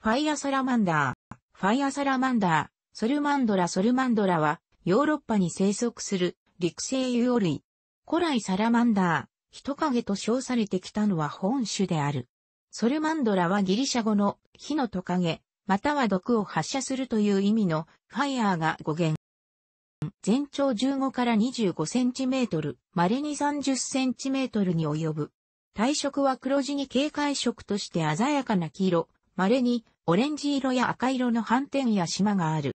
ファイアサラマンダー。ファイアサラマンダー、ソルマンドラソルマンドラは、ヨーロッパに生息する陸生有魚類。古来サラマンダー、人影と称されてきたのは本種である。ソルマンドラはギリシャ語の火のトカゲ、または毒を発射するという意味のファイアーが語源。全長15から25センチメートル、稀に30センチメートルに及ぶ。体色は黒地に警戒色として鮮やかな黄色、稀にオレンジ色や赤色の斑点や島がある。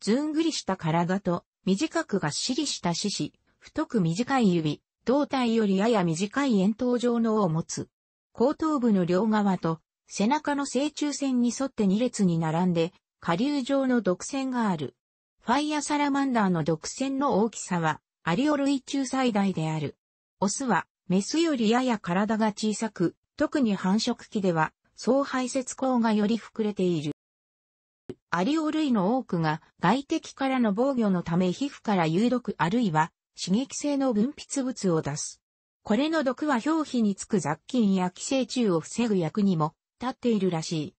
ずんぐりした体と短くがっしりした獅子、太く短い指、胴体よりやや短い円筒状の尾を持つ。後頭部の両側と背中の正中線に沿って2列に並んで、下流状の毒線がある。ファイアサラマンダーの毒線の大きさは、アリオ類中最大である。オスは、メスよりやや体が小さく、特に繁殖期では、総排泄口がより膨れている。アリオ類の多くが外敵からの防御のため皮膚から有毒あるいは刺激性の分泌物を出す。これの毒は表皮につく雑菌や寄生虫を防ぐ役にも立っているらしい。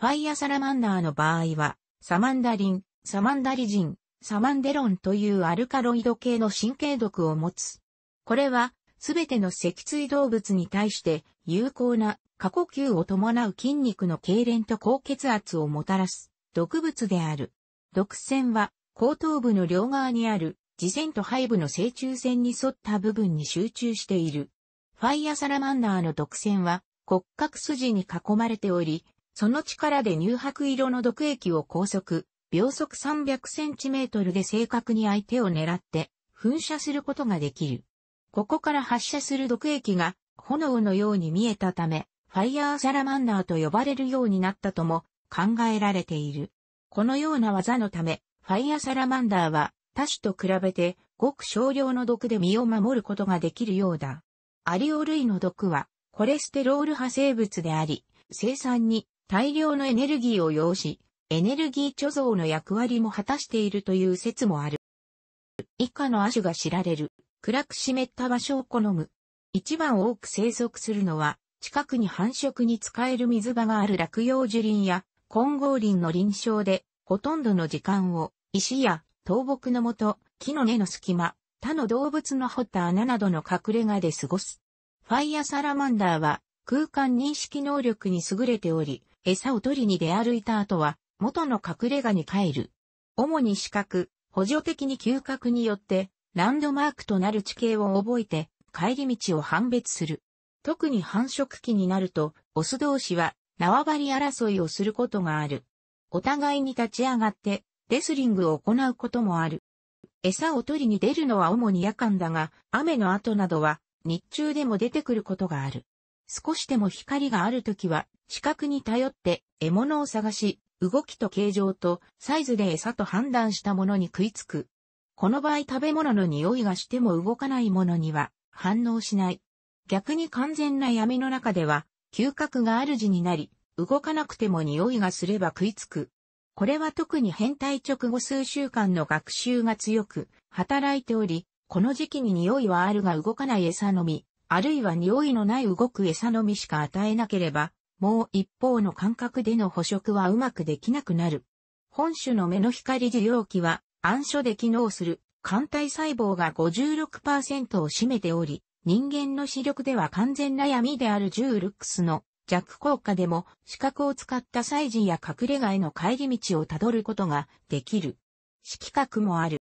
ファイアサラマンダーの場合は、サマンダリン、サマンダリジン、サマンデロンというアルカロイド系の神経毒を持つ。これは、すべての脊椎動物に対して有効な過呼吸を伴う筋肉の痙攣と高血圧をもたらす毒物である。毒腺は後頭部の両側にある耳腺と背部の正中線に沿った部分に集中している。ファイアサラマンダーの毒腺は骨格筋に囲まれており、その力で乳白色の毒液を拘束、秒速 300cm で正確に相手を狙って噴射することができる。ここから発射する毒液が炎のように見えたため、ファイヤーサラマンダーと呼ばれるようになったとも考えられている。このような技のため、ファイヤーサラマンダーは他種と比べてごく少量の毒で身を守ることができるようだ。アリオ類の毒はコレステロール派生物であり、生産に大量のエネルギーを要し、エネルギー貯蔵の役割も果たしているという説もある。以下の亜種が知られる、暗く湿った場所を好む。一番多く生息するのは、近くに繁殖に使える水場がある落葉樹林や混合林の臨床で、ほとんどの時間を石や倒木のもと、木の根の隙間、他の動物の掘った穴などの隠れ家で過ごす。ファイアサラマンダーは空間認識能力に優れており、餌を取りに出歩いた後は元の隠れ家に帰る。主に視覚、補助的に嗅覚によってランドマークとなる地形を覚えて帰り道を判別する。特に繁殖期になると、オス同士は縄張り争いをすることがある。お互いに立ち上がって、レスリングを行うこともある。餌を取りに出るのは主に夜間だが、雨の後などは日中でも出てくることがある。少しでも光があるときは、視覚に頼って獲物を探し、動きと形状とサイズで餌と判断したものに食いつく。この場合食べ物の匂いがしても動かないものには反応しない。逆に完全な闇の中では、嗅覚が主になり、動かなくても匂いがすれば食いつく。これは特に変態直後数週間の学習が強く、働いており、この時期に匂いはあるが動かない餌のみ、あるいは匂いのない動く餌のみしか与えなければ、もう一方の感覚での捕食はうまくできなくなる。本種の目の光受容器は暗所で機能する肝体細胞が56%を占めており、人間の視力では完全な闇であるジュールックスの弱効果でも視覚を使った祭事や隠れ家への帰り道をたどることができる。色覚もある。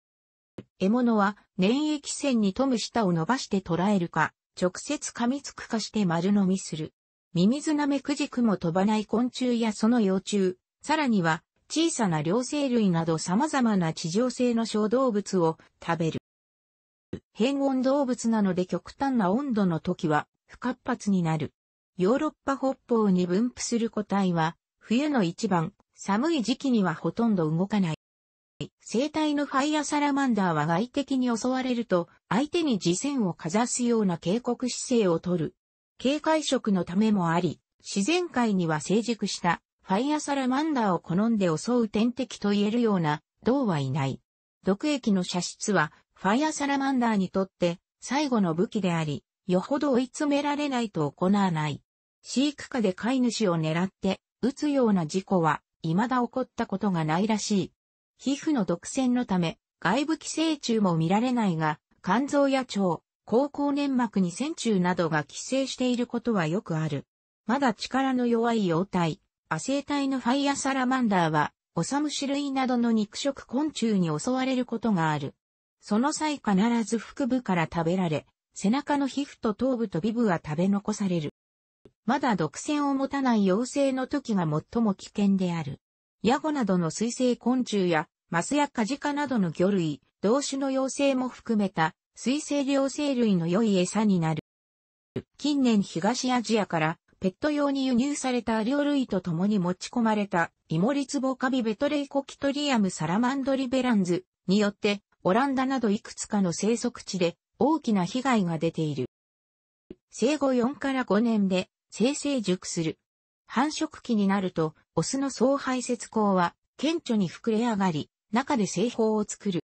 獲物は粘液腺に富む舌を伸ばして捉えるか、直接噛みつくかして丸飲みする。ミミズナメクジクも飛ばない昆虫やその幼虫、さらには小さな両生類など様々な地上性の小動物を食べる。変温動物なので極端な温度の時は不活発になる。ヨーロッパ北方に分布する個体は、冬の一番寒い時期にはほとんど動かない。生体のファイアサラマンダーは外敵に襲われると、相手に自線をかざすような警告姿勢をとる。警戒色のためもあり、自然界には成熟したファイアサラマンダーを好んで襲う天敵と言えるような、銅はいない。毒液の射出はファイアサラマンダーにとって最後の武器であり、よほど追い詰められないと行わない。飼育下で飼い主を狙って撃つような事故は未だ起こったことがないらしい。皮膚の独占のため外部寄生虫も見られないが、肝臓や腸、高校粘膜に線虫などが寄生していることはよくある。まだ力の弱い幼体、亜生体のファイアサラマンダーは、オサムシ類などの肉食昆虫に襲われることがある。その際必ず腹部から食べられ、背中の皮膚と頭部と尾部は食べ残される。まだ毒腺を持たない妖精の時が最も危険である。ヤゴなどの水生昆虫や、マスやカジカなどの魚類、同種の妖精も含めた、水生両生類の良い餌になる。近年東アジアからペット用に輸入された両類と共に持ち込まれたイモリツボカビベトレイコキトリアムサラマンドリベランズによってオランダなどいくつかの生息地で大きな被害が出ている。生後4から5年で生成熟する。繁殖期になると、オスの総排泄口は顕著に膨れ上がり、中で製法を作る。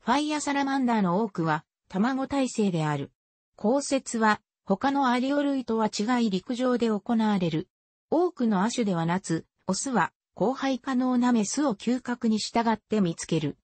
ファイアサラマンダーの多くは卵体制である。降雪は他のアリオ類とは違い陸上で行われる。多くの亜種ではなオスは交配可能なメスを嗅覚に従って見つける。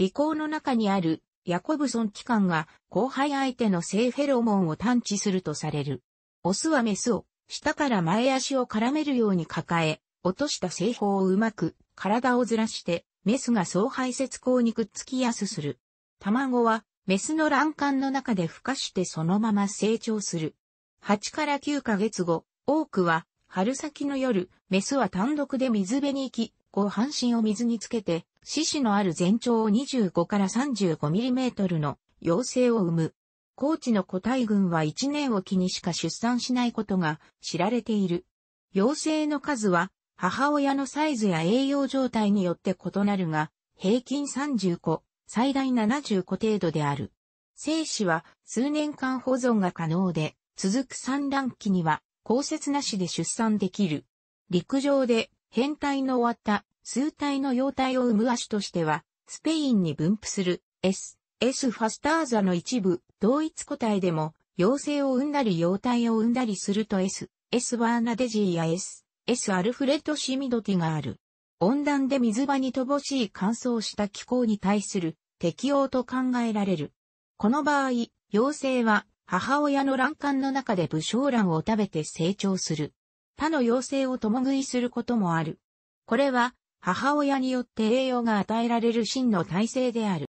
尾行の中にあるヤコブソン機関が後輩相手の性フェロモンを探知するとされる。オスはメスを下から前足を絡めるように抱え、落とした製法をうまく体をずらしてメスが総排泄口にくっつきやすする。卵はメスの卵管の中で孵化してそのまま成長する。8から9ヶ月後、多くは春先の夜、メスは単独で水辺に行き、後半身を水につけて、獅子のある全長を25から 35mm の妖精を生む。高知の個体群は1年を機にしか出産しないことが知られている。妖精の数は母親のサイズや栄養状態によって異なるが、平均30個、最大70個程度である。精子は数年間保存が可能で、続く産卵期には、降雪なしで出産できる。陸上で変態の終わった数体の様態を生む足としては、スペインに分布する S、S ファスターザの一部、同一個体でも、妖精を生んだり妖体を生んだりすると S、S バーナデジーや S、S アルフレッドシミドティがある。温暖で水場に乏しい乾燥した気候に対する適応と考えられる。この場合、妖精は母親の卵管の中で武将卵を食べて成長する。他の妖精を共食いすることもある。これは、母親によって栄養が与えられる真の体制である。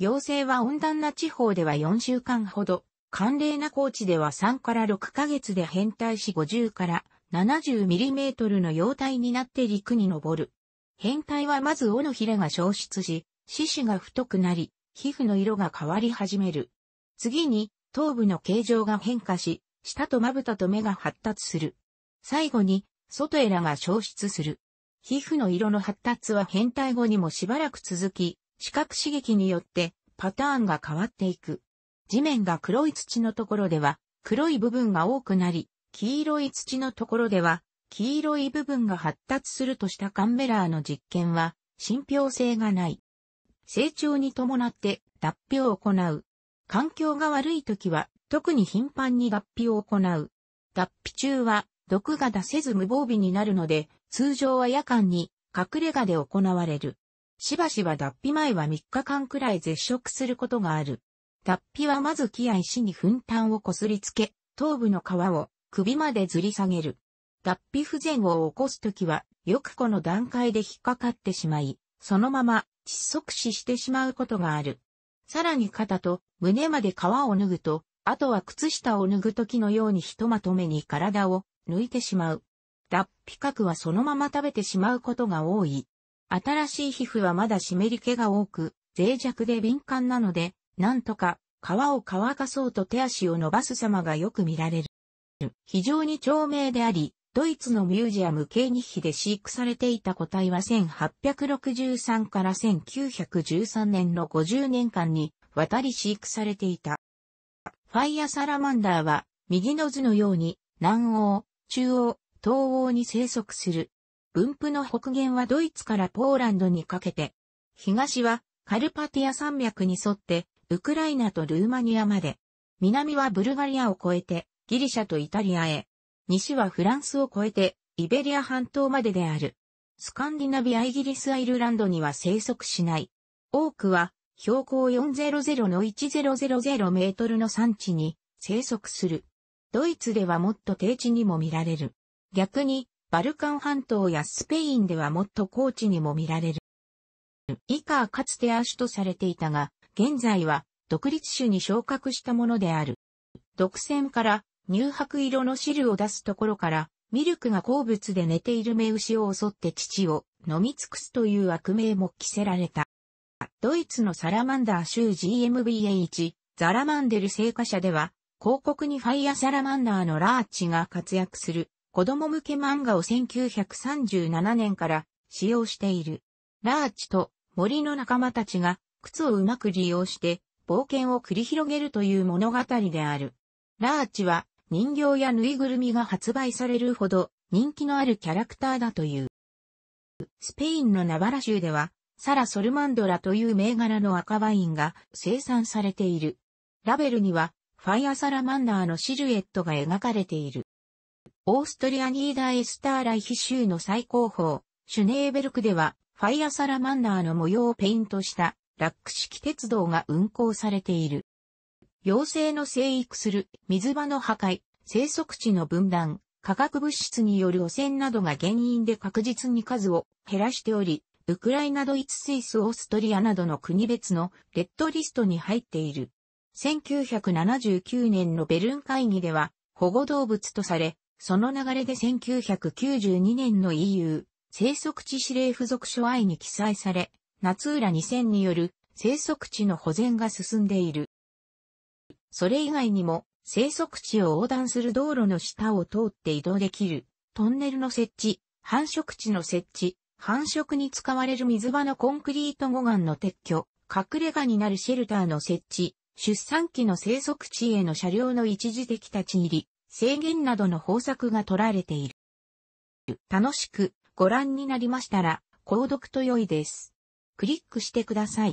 妖精は温暖な地方では4週間ほど、寒冷な高地では3から6ヶ月で変態し50から7 0トルの妖体になって陸に登る。変態はまず尾のひれが消失し、四肢が太くなり、皮膚の色が変わり始める。次に、頭部の形状が変化し、舌とまぶたと目が発達する。最後に、外エラが消失する。皮膚の色の発達は変態後にもしばらく続き、視覚刺激によってパターンが変わっていく。地面が黒い土のところでは黒い部分が多くなり、黄色い土のところでは黄色い部分が発達するとしたカンベラーの実験は信憑性がない。成長に伴って脱皮を行う。環境が悪い時は特に頻繁に脱皮を行う。脱皮中は毒が出せず無防備になるので、通常は夜間に隠れ家で行われる。しばしば脱皮前は3日間くらい絶食することがある。脱皮はまず木や石に粉炭をこすりつけ、頭部の皮を首までずり下げる。脱皮不全を起こすときは、よくこの段階で引っかかってしまい、そのまま窒息死してしまうことがある。さらに肩と胸まで皮を脱ぐと、あとは靴下を脱ぐ時のようにひとまとめに体を抜いてしまう。脱皮核はそのまま食べてしまうことが多い。新しい皮膚はまだ湿り気が多く、脆弱で敏感なので、なんとか皮を乾かそうと手足を伸ばす様がよく見られる。非常に長命であり、ドイツのミュージアム系日比で飼育されていた個体は1863から1913年の50年間に渡り飼育されていた。ファイアサラマンダーは、右の図のように、南欧、中央、東欧に生息する。分布の北限はドイツからポーランドにかけて、東はカルパティア山脈に沿って、ウクライナとルーマニアまで、南はブルガリアを越えて、ギリシャとイタリアへ、西はフランスを越えて、イベリア半島までである。スカンディナビアイギリスアイルランドには生息しない。多くは標高400の1000メートルの山地に生息する。ドイツではもっと低地にも見られる。逆に、バルカン半島やスペインではもっと高地にも見られる。以下はかつて亜種とされていたが、現在は独立種に昇格したものである。独占から乳白色の汁を出すところから、ミルクが好物で寝ている目牛を襲って乳を飲み尽くすという悪名も着せられた。ドイツのサラマンダー州 GmbH、ザラマンデル製菓社では、広告にファイアサラマンダーのラーチが活躍する子供向け漫画を1937年から使用している。ラーチと森の仲間たちが靴をうまく利用して冒険を繰り広げるという物語である。ラーチは人形やぬいぐるみが発売されるほど人気のあるキャラクターだという。スペインのナバラ州ではサラ・ソルマンドラという銘柄の赤ワインが生産されている。ラベルには、ファイアサラマンダーのシルエットが描かれている。オーストリアニーダーエスターライヒ州の最高峰、シュネーベルクでは、ファイアサラマンダーの模様をペイントしたラック式鉄道が運行されている。妖精の生育する水場の破壊、生息地の分断、化学物質による汚染などが原因で確実に数を減らしており、ウクライナドイツスイスオーストリアなどの国別のレッドリストに入っている。1979年のベルン会議では保護動物とされ、その流れで1992年の EU 生息地指令付属書愛に記載され、夏浦2000による生息地の保全が進んでいる。それ以外にも生息地を横断する道路の下を通って移動できる、トンネルの設置、繁殖地の設置、繁殖に使われる水場のコンクリート護岸の撤去、隠れ家になるシェルターの設置、出産期の生息地への車両の一時的立ち入り、制限などの方策が取られている。楽しくご覧になりましたら、購読と良いです。クリックしてください。